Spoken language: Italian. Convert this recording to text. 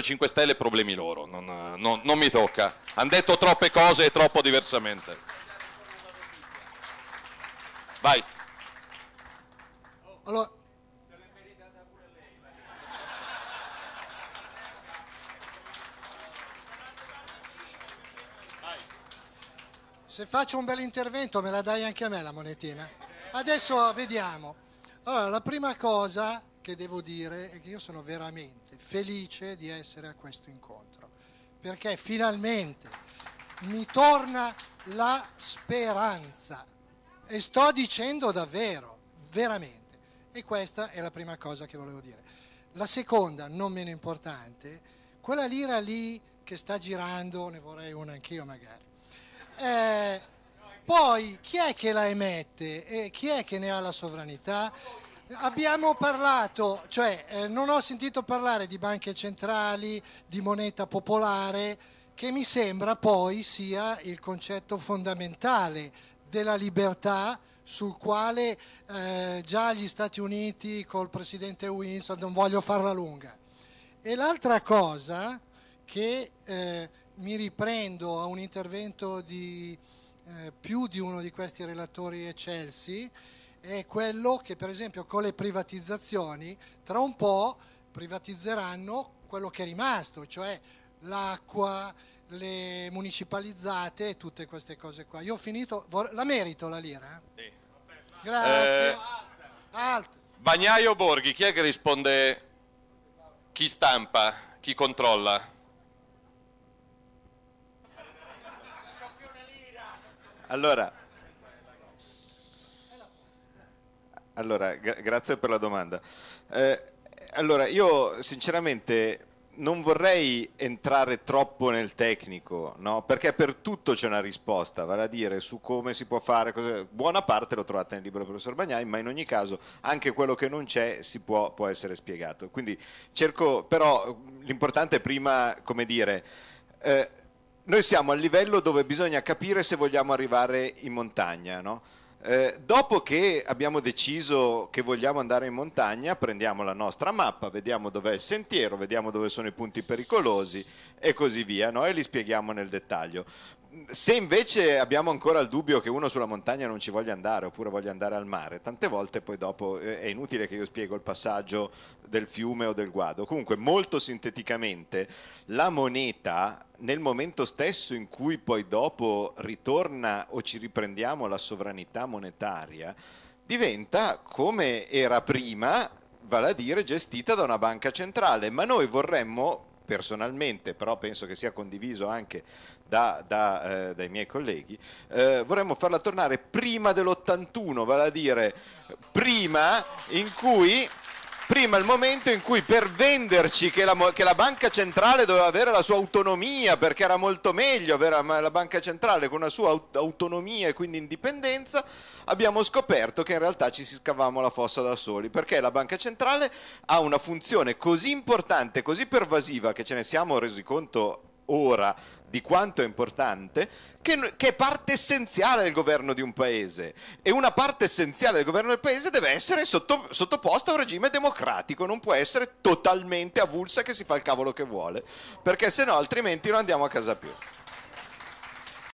5 Stelle problemi loro, non, non, non mi tocca. Hanno detto troppe cose e troppo diversamente. Vai. Allora, se faccio un bel intervento me la dai anche a me la monetina? Adesso vediamo. Allora, la prima cosa che devo dire è che io sono veramente felice di essere a questo incontro, perché finalmente mi torna la speranza e sto dicendo davvero, veramente. E questa è la prima cosa che volevo dire. La seconda, non meno importante, quella lira lì che sta girando, ne vorrei una anch'io magari. Eh, poi chi è che la emette e chi è che ne ha la sovranità? Abbiamo parlato, cioè eh, non ho sentito parlare di banche centrali, di moneta popolare, che mi sembra poi sia il concetto fondamentale della libertà sul quale eh, già gli Stati Uniti col presidente Winston, non voglio farla lunga. E l'altra cosa che eh, mi riprendo a un intervento di eh, più di uno di questi relatori eccelsi è quello che per esempio con le privatizzazioni tra un po' privatizzeranno quello che è rimasto, cioè l'acqua, le municipalizzate e tutte queste cose qua. Io ho finito, la merito la lira? Eh? Sì. Grazie. Eh, Alt. Bagnaio Borghi, chi è che risponde? Chi stampa? Chi controlla? Allora, Allora, gra grazie per la domanda. Eh, allora, io sinceramente non vorrei entrare troppo nel tecnico, no? perché per tutto c'è una risposta, vale a dire su come si può fare, cosa... buona parte l'ho trovata nel libro del professor Bagnai, ma in ogni caso anche quello che non c'è si può, può, essere spiegato. Quindi cerco, però l'importante è prima, come dire, eh, noi siamo al livello dove bisogna capire se vogliamo arrivare in montagna, no? Eh, dopo che abbiamo deciso che vogliamo andare in montagna, prendiamo la nostra mappa, vediamo dov'è il sentiero, vediamo dove sono i punti pericolosi e così via, no? e li spieghiamo nel dettaglio se invece abbiamo ancora il dubbio che uno sulla montagna non ci voglia andare oppure voglia andare al mare, tante volte poi dopo eh, è inutile che io spiego il passaggio del fiume o del guado. Comunque, molto sinteticamente, la moneta nel momento stesso in cui poi dopo ritorna o ci riprendiamo la sovranità monetaria, diventa come era prima, vale a dire gestita da una banca centrale, ma noi vorremmo personalmente, però penso che sia condiviso anche da, da, eh, dai miei colleghi, eh, vorremmo farla tornare prima dell'81, vale a dire prima in cui prima il momento in cui per venderci che la, che la, banca centrale doveva avere la sua autonomia perché era molto meglio avere la banca centrale con una sua autonomia e quindi indipendenza abbiamo scoperto che in realtà ci si scavamo la fossa da soli perché la banca centrale ha una funzione così importante, così pervasiva che ce ne siamo resi conto ora di quanto è importante, che, che, è parte essenziale del governo di un paese. E una parte essenziale del governo del paese deve essere sotto, sottoposta a un regime democratico, non può essere totalmente avulsa che si fa il cavolo che vuole, perché se no altrimenti non andiamo a casa più.